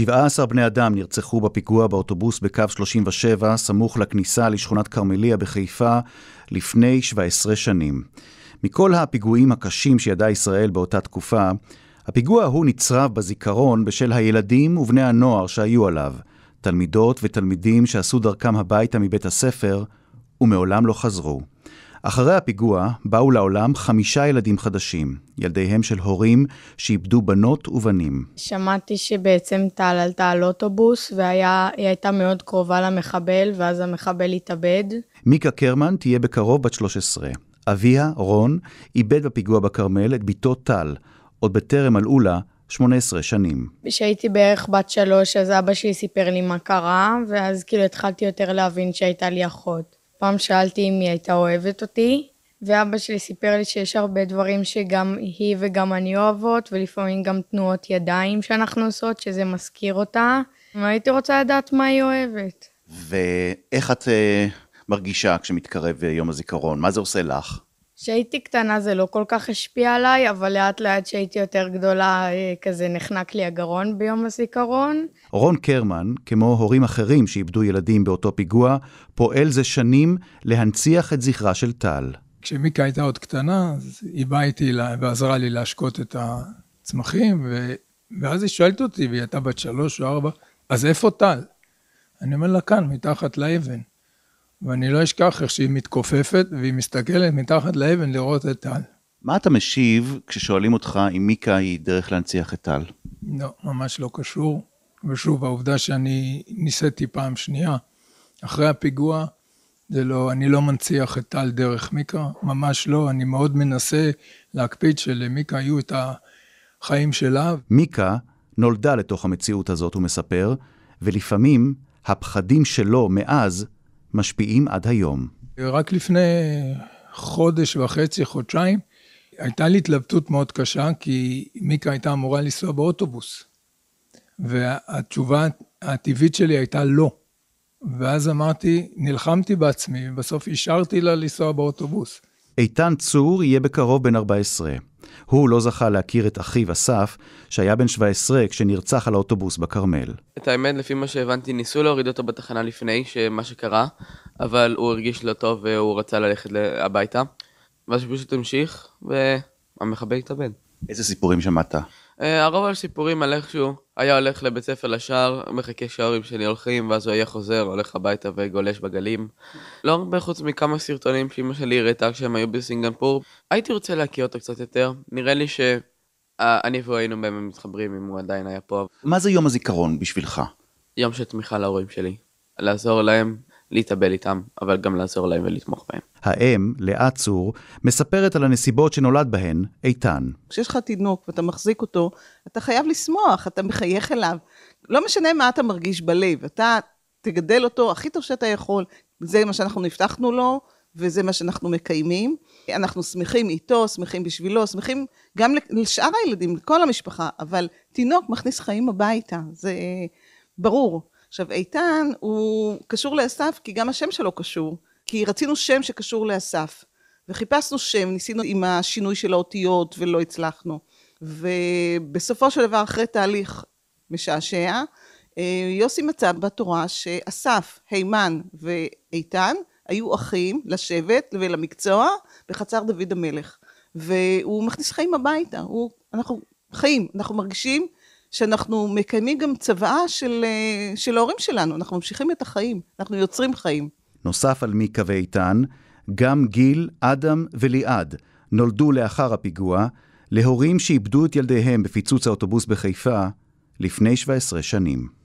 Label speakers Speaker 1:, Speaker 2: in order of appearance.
Speaker 1: 17 בני אדם נרצחו בפיגוע באוטובוס בקו 37, סמוך לכניסה לשכונת כרמליה בחיפה, לפני 17 שנים. מכל הפיגועים הקשים שידעה ישראל באותה תקופה, הפיגוע ההוא נצרב בזיכרון בשל הילדים ובני הנוער שהיו עליו, תלמידות ותלמידים שעשו דרכם הביתה מבית הספר ומעולם לא חזרו. אחרי הפיגוע באו לעולם חמישה ילדים חדשים, ילדיהם של הורים שאיבדו בנות ובנים.
Speaker 2: שמעתי שבעצם טל עלתה על אוטובוס והיא הייתה מאוד קרובה למחבל, ואז המחבל התאבד.
Speaker 1: מיקה קרמן תהיה בקרוב בת 13. אביה, רון, איבד בפיגוע בכרמל את בתו טל, עוד בטרם מלאו לה 18 שנים.
Speaker 2: כשהייתי בערך בת שלוש, אז אבא שלי סיפר לי מה קרה, ואז כאילו התחלתי יותר להבין שהייתה לי אחות. פעם שאלתי אם היא הייתה אוהבת אותי, ואבא שלי סיפר לי שיש הרבה דברים שגם היא וגם אני אוהבות, ולפעמים גם תנועות ידיים שאנחנו עושות, שזה מזכיר אותה, והייתי רוצה לדעת מה היא אוהבת.
Speaker 1: ואיך את uh, מרגישה כשמתקרב אה, יום הזיכרון? מה זה עושה לך?
Speaker 2: כשהייתי קטנה זה לא כל כך השפיע עליי, אבל לאט לאט כשהייתי יותר גדולה, אה, כזה נחנק לי הגרון ביום הזיכרון.
Speaker 1: רון קרמן, כמו הורים אחרים שאיבדו ילדים באותו פיגוע, פועל זה שנים להנציח את זכרה של טל.
Speaker 3: כשמיקה הייתה עוד קטנה, אז היא באה איתי ועזרה לי להשקות את הצמחים, ו... ואז היא שואלת אותי, והיא הייתה בת שלוש או ארבע, אז איפה טל? אני אומר לה, כאן, מתחת לאבן. ואני לא אשכח איך שהיא מתכופפת והיא מסתכלת מתחת לאבן לראות את טל. מה אתה
Speaker 1: משיב כששואלים אותך אם מיקה היא דרך להנציח את טל?
Speaker 3: לא, ממש לא קשור. ושוב, העובדה שאני ניסיתי פעם שנייה, אחרי הפיגוע, זה לא, אני לא מנציח את טל דרך מיקה, ממש לא, אני מאוד מנסה להקפיד שלמיקה היו את החיים שלה.
Speaker 1: מיקה נולדה לתוך המציאות הזאת, הוא מספר, ולפעמים הפחדים שלו מאז משפיעים עד היום.
Speaker 3: רק לפני חודש וחצי, חודשיים, הייתה לי התלבטות מאוד קשה, כי מיקה הייתה אמורה לנסוע באוטובוס. והתשובה הטבעית שלי הייתה לא. ואז אמרתי, נלחמתי בעצמי, ובסוף אישרתי לה לנסוע באוטובוס.
Speaker 1: איתן צור יהיה בקרוב בן 14. הוא לא זכה להכיר את אחיו אסף, שהיה בן 17 כשנרצח על האוטובוס בכרמל.
Speaker 4: את האמת, לפי מה שהבנתי, ניסו להוריד אותו בתחנה לפני מה שקרה, אבל הוא הרגיש לא טוב והוא רצה ללכת הביתה. ואז פשוט המשיך, והמחבל התאבד. איזה סיפורים שמעת? אה, הרוב הסיפורים על איכשהו, היה הולך לבית ספר לשער, מחכה שההורים שלי הולכים, ואז הוא היה חוזר, הולך הביתה וגולש בגלים. לא הרבה חוץ מכמה סרטונים שאימא שלי הראתה כשהם היו בסינגנפור. הייתי רוצה להכיר אותו קצת יותר, נראה לי שאני והוא היינו באמת מתחברים אם הוא עדיין היה פה.
Speaker 1: מה זה יום הזיכרון בשבילך?
Speaker 4: יום של תמיכה להורים שלי, לעזור להם, להתאבל איתם, אבל גם לעזור להם ולתמוך בהם.
Speaker 1: האם, לאה צור, מספרת על הנסיבות שנולד בהן איתן.
Speaker 5: כשיש לך תינוק ואתה מחזיק אותו, אתה חייב לשמוח, אתה מחייך אליו. לא משנה מה אתה מרגיש בלב, אתה תגדל אותו הכי טוב שאתה יכול. זה מה שאנחנו נפתחנו לו, וזה מה שאנחנו מקיימים. אנחנו שמחים איתו, שמחים בשבילו, שמחים גם לשאר הילדים, לכל המשפחה, אבל תינוק מכניס חיים הביתה, זה ברור. עכשיו איתן הוא קשור לאסף כי גם השם שלו קשור, כי רצינו שם שקשור לאסף, וחיפשנו שם, ניסינו עם השינוי של האותיות ולא הצלחנו, ובסופו של דבר אחרי תהליך משעשע, אה, יוסי מצא בתורה שאסף, הימן ואיתן היו אחים לשבט ולמקצוע בחצר דוד המלך. והוא מכניס חיים הביתה, הוא, אנחנו חיים, אנחנו מרגישים שאנחנו מקיימים גם צוואה של, אה, של ההורים שלנו, אנחנו ממשיכים את החיים, אנחנו יוצרים חיים.
Speaker 1: נוסף על מיקה ואיתן, גם גיל, אדם וליעד נולדו לאחר הפיגוע להורים שאיבדו את ילדיהם בפיצוץ האוטובוס בחיפה לפני 17 שנים.